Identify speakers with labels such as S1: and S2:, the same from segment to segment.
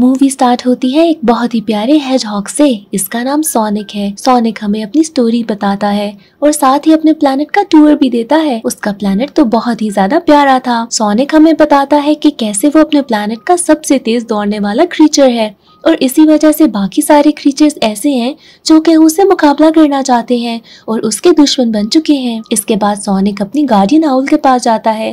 S1: movie start होती है एक बहुत ही प्यारे हॉक से इसका नाम सोनिक है सोनिक हमें अपनी स्टोरी बताता है और साथ ही अपने प्लानट का टूर भी देता है उसका प्लानट तो बहुत ही ज्यादा प्यारा था सोनिक हमें बताता है कि कैसे वो अपने प्लानट का सबसे तेज दौड़ने वाला क्रीचर है और इसी वजह से बाकी सारे क्रीचर्स ऐसे हैं जो कि से मुकाबला करना चाहते हैं और उसके दुश्मन बन चुके हैं इसके बाद सोनिक अपनी गार्डियन आउल के पास जाता है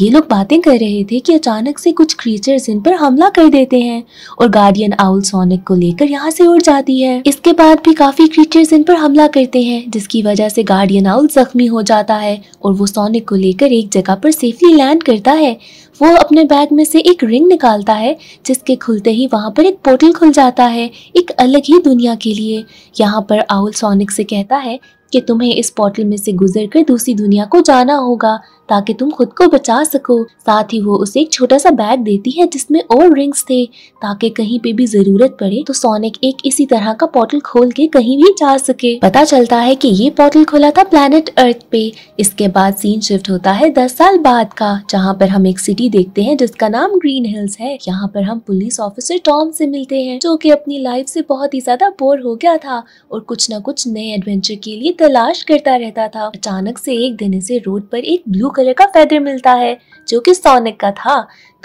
S1: ये लोग बातें कर रहे थे कि अचानक से कुछ क्रीचर्स इन पर हमला कर देते हैं और गार्डियन आउल सोनिक को लेकर यहाँ से उड़ जाती है इसके बाद भी काफी क्रीचर्स इन पर हमला करते हैं जिसकी वजह से गार्डियन आउल जख्मी हो जाता है और वो सोनिक को लेकर एक जगह पर सेफली लैंड करता है वो अपने बैग में से एक रिंग निकालता है जिसके खुलते ही वहाँ पर एक पोर्टल दिल खुल जाता है एक अलग ही दुनिया के लिए यहाँ पर आउल सोनिक से कहता है कि तुम्हें इस पोर्टल में से गुजर कर दूसरी दुनिया को जाना होगा ताकि तुम खुद को बचा सको साथ ही वो उसे एक छोटा सा बैग देती है जिसमें और रिंग्स थे ताकि कहीं पे भी जरूरत पड़े तो सोनिक एक इसी तरह का पोर्टल खोल के कहीं भी जा सके पता चलता है कि ये पोर्टल खोला था प्लेनेट अर्थ पे इसके बाद सीन शिफ्ट होता है दस साल बाद का जहाँ पर हम एक सिटी देखते हैं जिसका नाम ग्रीन हिल्स है यहाँ पर हम पुलिस ऑफिसर टॉम से मिलते हैं जो की अपनी लाइफ से बहुत ही ज्यादा बोर हो गया था और कुछ न कुछ नए एडवेंचर के लिए तलाश करता रहता था अचानक से एक दिन इसे रोड पर एक ब्लू कलर का फैदर मिलता है जो कि सोनिक का था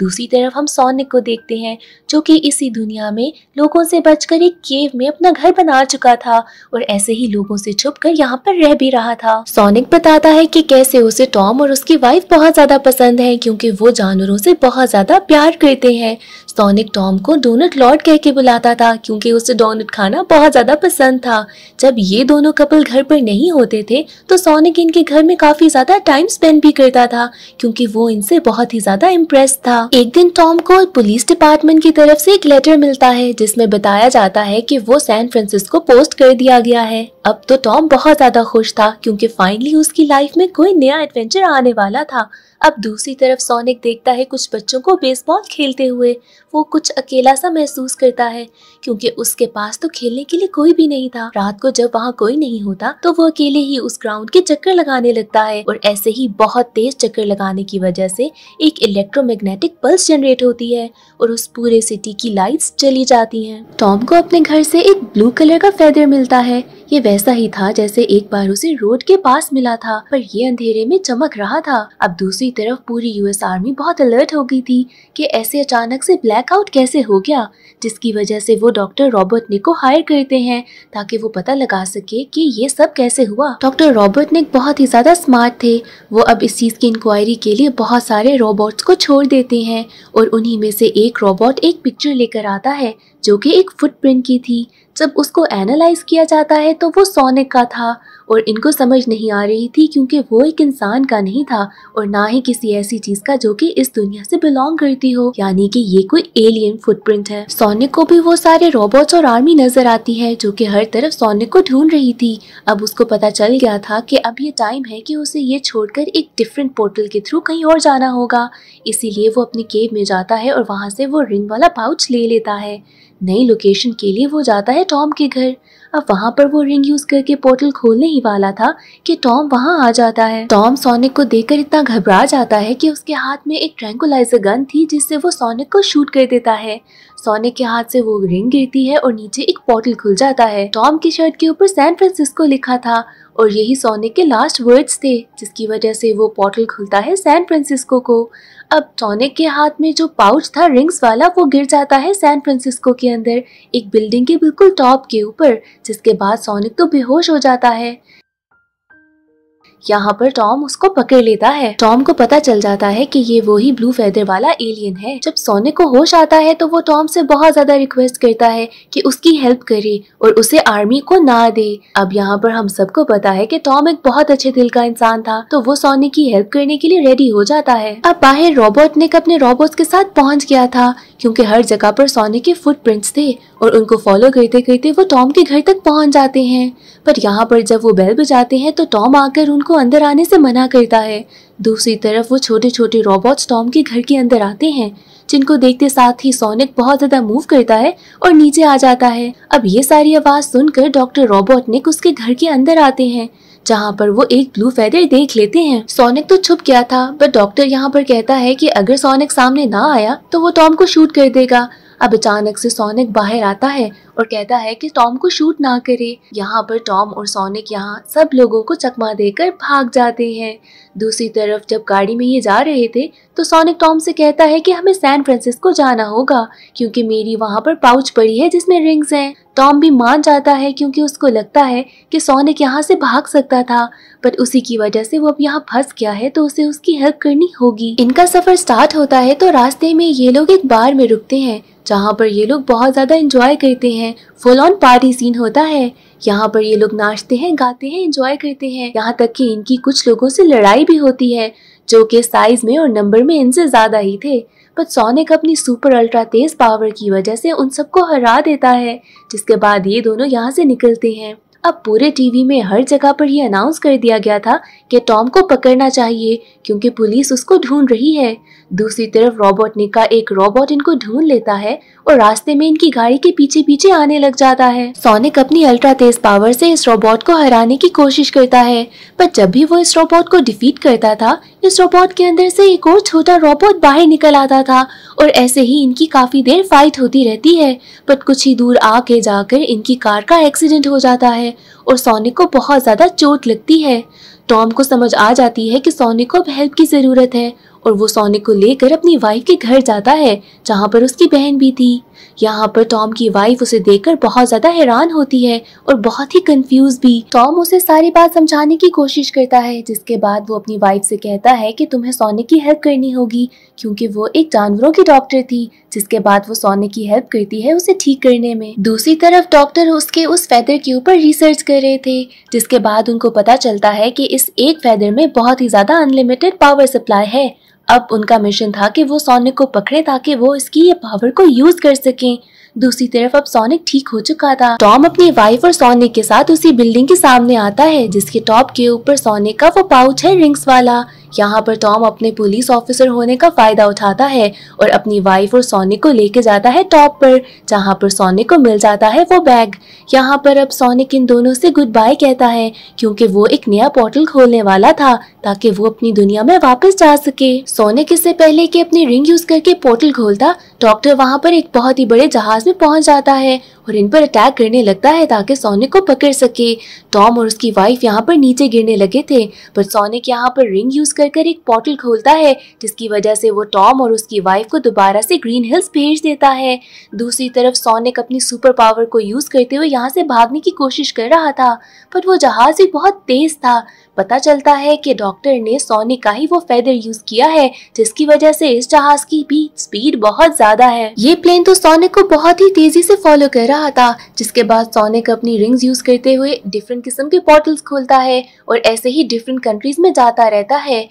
S1: दूसरी तरफ हम सोनिक को देखते हैं जो कि इसी दुनिया में लोगों से बचकर एक केव में अपना घर बना चुका था और ऐसे ही लोगों से छुप कर यहाँ पर रह भी रहा था सोनिक बताता है कि कैसे उसे टॉम और उसकी वाइफ बहुत ज्यादा पसंद है क्योंकि वो जानवरों से बहुत ज्यादा प्यार करते हैं सोनिक टॉम को डोनट लॉर्ड कह के बुलाता था क्योंकि उसे डोनट खाना बहुत ज्यादा पसंद था जब ये दोनों कपल घर पर नहीं होते थे तो सोनिक इनके घर में काफी ज्यादा टाइम स्पेंड भी करता था क्योंकि वो इनसे बहुत ही ज्यादा इम्प्रेस था एक दिन टॉम को पुलिस डिपार्टमेंट की तरफ से एक लेटर मिलता है जिसमें बताया जाता है कि वो सैन फ्रांसिस्को पोस्ट कर दिया गया है अब तो टॉम बहुत ज्यादा खुश था क्योंकि फाइनली उसकी लाइफ में कोई नया एडवेंचर आने वाला था अब दूसरी तरफ सोनिक देखता है कुछ बच्चों को बेसबॉल खेलते हुए वो कुछ अकेला सा महसूस करता है क्योंकि उसके पास तो खेलने के लिए कोई भी नहीं था रात को जब वहाँ कोई नहीं होता तो वो अकेले ही उस ग्राउंड के चक्कर लगाने लगता है और ऐसे ही बहुत तेज चक्कर लगाने की वजह से एक इलेक्ट्रोमैग्नेटिक पल्स जनरेट होती है और उस पूरे सिटी की लाइट्स चली जाती हैं टॉम को अपने घर से एक ब्लू कलर का फेदर मिलता है ये वैसा ही था जैसे एक बार उसे रोड के पास मिला था पर ये अंधेरे में चमक रहा था अब दूसरी तरफ पूरी यूएस आर्मी बहुत अलर्ट हो गई थी कि ऐसे अचानक से ब्लैकआउट कैसे हो गया जिसकी वजह से वो डॉक्टर रॉबर्ट ने को हायर करते हैं ताकि वो पता लगा सके कि ये सब कैसे हुआ डॉक्टर रॉबर्ट निक बहुत ही ज्यादा स्मार्ट थे वो अब इस चीज की इंक्वायरी के लिए बहुत सारे रोबोट को छोड़ देते हैं और उन्ही में से एक रोबोट एक पिक्चर लेकर आता है जो की एक फुटप्रिंट की थी जब उसको एनालाइज किया जाता है तो वो सोने का था और इनको समझ नहीं आ रही थी क्योंकि वो एक इंसान का नहीं था और ना ही किसी ऐसी चीज का जो कि इस दुनिया से बिलोंग करती हो यानी कि ये कोई एलियन फुटप्रिंट है सोनिक को भी वो सारे रोबोट्स और आर्मी नजर आती है जो कि हर तरफ सोनिक को ढूंढ रही थी अब उसको पता चल गया था कि अब ये टाइम है कि उसे ये छोड़कर एक डिफरेंट पोर्टल के थ्रू कहीं और जाना होगा इसीलिए वो अपनी केव में जाता है और वहाँ से वो रिंग वाला पाउच ले लेता है नई लोकेशन के लिए वो जाता है टॉम के घर अब वहाँ पर वो रिंग यूज करके पोर्टल खोलने ही वाला था कि टॉम वहाँ आ जाता है टॉम सोनिक को देखकर इतना घबरा जाता है कि उसके हाथ में एक ट्रैंकुलाइजर गन थी जिससे वो सोनिक को शूट कर देता है सोने के हाथ से वो रिंग गिरती है और नीचे एक पोर्टल खुल जाता है टॉम की शर्ट के ऊपर सैन फ्रांसिस्को लिखा था और यही सोने के लास्ट वर्ड्स थे जिसकी वजह से वो पोर्टल खुलता है सैन फ्रांसिस्को को अब सोनिक के हाथ में जो पाउच था रिंग्स वाला वो गिर जाता है सैन फ्रांसिस्को के अंदर एक बिल्डिंग के बिल्कुल टॉप के ऊपर जिसके बाद सोनिक तो बेहोश हो जाता है यहाँ पर टॉम उसको पकड़ लेता है टॉम को पता चल जाता है कि ये वही ब्लू फेदर वाला एलियन है जब सोनिक को होश आता है तो वो टॉम से बहुत ज्यादा रिक्वेस्ट करता है कि उसकी हेल्प करे और उसे आर्मी को ना दे अब यहाँ पर हम सबको पता है कि टॉम एक बहुत अच्छे दिल का इंसान था तो वो सोनिक की हेल्प करने के लिए रेडी हो जाता है अब बाहर रोबोट ने अपने रोबोट के साथ पहुँच गया था क्योंकि हर जगह पर सोने के फुटप्रिंट्स थे और उनको फॉलो करते करते वो टॉम के घर तक पहुंच जाते हैं पर यहाँ पर जब वो बेल बजाते हैं तो टॉम आकर उनको अंदर आने से मना करता है दूसरी तरफ वो छोटे छोटे रोबोट्स टॉम के घर के अंदर आते हैं जिनको देखते साथ ही सोनिक बहुत ज्यादा मूव करता है और नीचे आ जाता है अब ये सारी आवाज सुनकर डॉक्टर रोबोट निक उसके घर के अंदर आते हैं जहाँ पर वो एक ब्लू फेदर देख लेते हैं सोनिक तो छुप गया था बट डॉक्टर यहाँ पर कहता है कि अगर सोनिक सामने ना आया तो वो टॉम को शूट कर देगा अब अचानक से सोनिक बाहर आता है और कहता है कि टॉम को शूट ना करे यहाँ पर टॉम और सोनिक यहाँ सब लोगों को चकमा देकर भाग जाते हैं दूसरी तरफ जब गाड़ी में ये जा रहे थे तो सोनिक टॉम से कहता है कि हमें सैन फ्रांसिस्को जाना होगा क्योंकि मेरी वहाँ पर पाउच पड़ी है जिसमें रिंग्स हैं टॉम भी मान जाता है क्योंकि उसको लगता है कि सोनिक यहाँ से भाग सकता था पर उसी की वजह से वो अब यहाँ फंस गया है तो उसे उसकी हेल्प करनी होगी इनका सफर स्टार्ट होता है तो रास्ते में ये लोग एक बार में रुकते हैं जहाँ पर ये लोग बहुत ज्यादा इंजॉय करते हैं हैं फुल ऑन पार्टी सीन होता है यहाँ पर ये लोग नाचते हैं गाते हैं एंजॉय करते हैं यहाँ तक कि इनकी कुछ लोगों से लड़ाई भी होती है जो कि साइज में और नंबर में इनसे ज्यादा ही थे पर सोनिक अपनी सुपर अल्ट्रा तेज पावर की वजह से उन सबको हरा देता है जिसके बाद ये दोनों यहाँ से निकलते हैं अब पूरे टीवी में हर जगह पर यह अनाउंस कर दिया गया था कि टॉम को पकड़ना चाहिए क्योंकि पुलिस उसको ढूंढ रही है दूसरी तरफ रॉबर्ट ने का एक रोबोट इनको ढूंढ लेता है और रास्ते में इनकी गाड़ी के पीछे पीछे आने लग जाता है सोनिक अपनी अल्ट्रा तेज पावर से इस रोबोट को हराने की कोशिश करता है पर जब भी वो इस रोबोट को डिफीट करता था इस रोबोट के अंदर से एक और छोटा रोबोट बाहर निकल आता था और ऐसे ही इनकी काफी देर फाइट होती रहती है पर कुछ ही दूर आके जाकर इनकी कार का एक्सीडेंट हो जाता है और सोनिक को बहुत ज्यादा चोट लगती है टॉम को समझ आ जाती है कि सोनिक को हेल्प की जरूरत है और वो सोनिक को लेकर अपनी वाइफ के घर जाता है जहाँ पर उसकी बहन भी थी यहाँ पर टॉम की वाइफ उसे देखकर बहुत ज्यादा हैरान होती है और बहुत ही कंफ्यूज भी टॉम उसे सारी बात समझाने की कोशिश करता है जिसके बाद वो अपनी वाइफ से कहता है कि तुम्हें सोनिक की हेल्प करनी होगी क्योंकि वो एक जानवरों की डॉक्टर थी जिसके बाद वो सोनिक की हेल्प करती है उसे ठीक करने में दूसरी तरफ डॉक्टर उसके उस फैदर के ऊपर रिसर्च कर रहे थे जिसके बाद उनको पता चलता है की इस एक फैदर में बहुत ही ज्यादा अनलिमिटेड पावर सप्लाई है अब उनका मिशन था कि वो सोनिक को पकड़े ताकि वो इसकी ये पावर को यूज कर सकें दूसरी तरफ अब सोनिक ठीक हो चुका था टॉम अपनी वाइफ और सोनिक के साथ उसी बिल्डिंग के सामने आता है जिसके टॉप के ऊपर सोनिक का वो पाउच है रिंग्स वाला यहाँ पर टॉम तो अपने पुलिस ऑफिसर होने का फायदा उठाता है और अपनी वाइफ और सोनिक को लेके जाता है टॉप पर जहाँ पर सोनिक को मिल जाता है वो बैग यहाँ पर अब सोनिक इन दोनों से गुड बाय कहता है क्योंकि वो एक नया पोर्टल खोलने वाला था ताकि वो अपनी दुनिया में वापस जा सके सोनिक इससे पहले की अपनी रिंग यूज करके पोर्टल खोलता डॉक्टर वहाँ पर एक बहुत ही बड़े जहाज में पहुँच जाता है और इन पर अटैक करने लगता है ताकि सोनिक को पकड़ सके टॉम और उसकी वाइफ यहाँ पर नीचे गिरने लगे थे पर सोनिक यहाँ पर रिंग यूज कर कर एक पोर्टल खोलता है जिसकी वजह से वो टॉम और उसकी वाइफ को दोबारा से ग्रीन हिल्स भेज देता है दूसरी तरफ सोनिक अपनी सुपर पावर को यूज करते हुए यहाँ से भागने की कोशिश कर रहा था पर वो जहाज भी बहुत तेज था पता चलता है कि डॉक्टर ने सोनिक का ही वो फेदर यूज किया है जिसकी वजह से इस जहाज की भी स्पीड बहुत ज्यादा है ये प्लेन तो सोनिक को बहुत ही तेजी से फॉलो कर रहा था जिसके बाद सोनिक अपनी रिंग्स यूज करते हुए डिफरेंट किस्म के पोर्टल्स खोलता है और ऐसे ही डिफरेंट कंट्रीज में जाता रहता है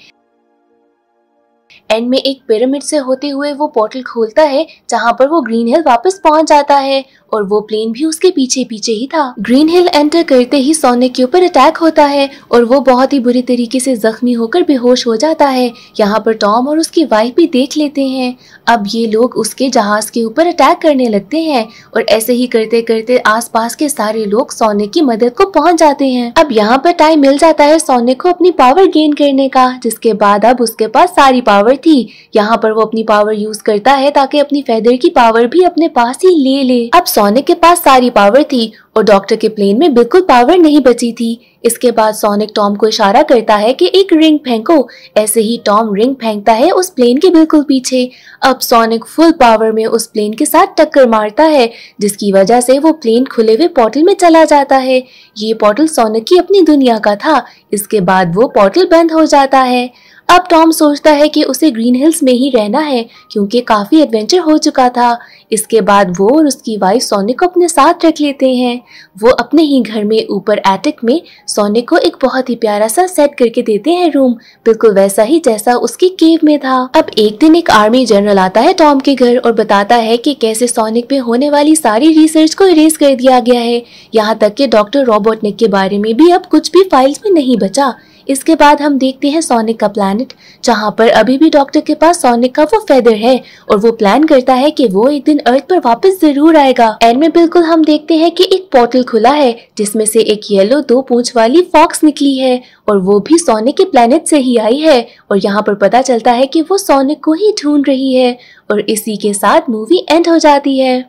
S1: एंड में एक पिरामिड से होते हुए वो पोर्टल खोलता है जहाँ पर वो ग्रीन हिल वापस पहुँच जाता है और वो प्लेन भी उसके पीछे पीछे ही था ग्रीन हिल एंटर करते ही सोनिक के ऊपर अटैक होता है और वो बहुत ही बुरी तरीके से जख्मी होकर बेहोश हो जाता है यहाँ पर टॉम और उसकी वाइफ भी देख लेते हैं अब ये लोग उसके जहाज के ऊपर अटैक करने लगते हैं और ऐसे ही करते करते आसपास के सारे लोग सोने की मदद को पहुँच जाते हैं अब यहाँ पर टाइम मिल जाता है सोने को अपनी पावर गेन करने का जिसके बाद अब उसके पास सारी पावर पावर थी यहाँ पर वो अपनी पावर यूज करता है ताकि अपनी फेदर की पावर भी अपने पास ही ले ले अब सोनिक के पास सारी पावर थी और डॉक्टर के प्लेन में बिल्कुल पावर नहीं बची थी इसके बाद सोनिक टॉम को इशारा करता है कि एक रिंग फेंको ऐसे ही टॉम रिंग फेंकता है उस प्लेन के बिल्कुल पीछे अब सोनिक फुल पावर में उस प्लेन के साथ टक्कर मारता है जिसकी वजह से वो प्लेन खुले हुए पोर्टल में चला जाता है ये पोर्टल सोनिक की अपनी दुनिया का था इसके बाद वो पोर्टल बंद हो जाता है अब टॉम सोचता है कि उसे ग्रीन हिल्स में ही रहना है क्योंकि काफी एडवेंचर हो चुका था इसके बाद वो और उसकी वाइफ सोनिक को अपने साथ रख लेते हैं वो अपने ही घर में ऊपर एटिक में सोनिक को एक बहुत ही प्यारा सा सेट करके देते हैं रूम बिल्कुल वैसा ही जैसा उसकी केव में था अब एक दिन एक आर्मी जनरल आता है टॉम के घर और बताता है की कैसे सोनिक पे होने वाली सारी रिसर्च को इरेज कर दिया गया है यहाँ तक के डॉक्टर रॉबोटनिक के बारे में भी अब कुछ भी फाइल्स में नहीं बचा इसके बाद हम देखते हैं सोनिक का प्लैनेट जहाँ पर अभी भी डॉक्टर के पास सोनिक का वो फेदर है और वो प्लान करता है कि वो एक दिन अर्थ पर वापस जरूर आएगा एंड में बिल्कुल हम देखते हैं कि एक पोर्टल खुला है जिसमें से एक येलो दो पूछ वाली फॉक्स निकली है और वो भी सोनिक के प्लैनेट से ही आई है और यहाँ पर पता चलता है की वो सोनिक को ही ढूंढ रही है और इसी के साथ मूवी एंड हो जाती है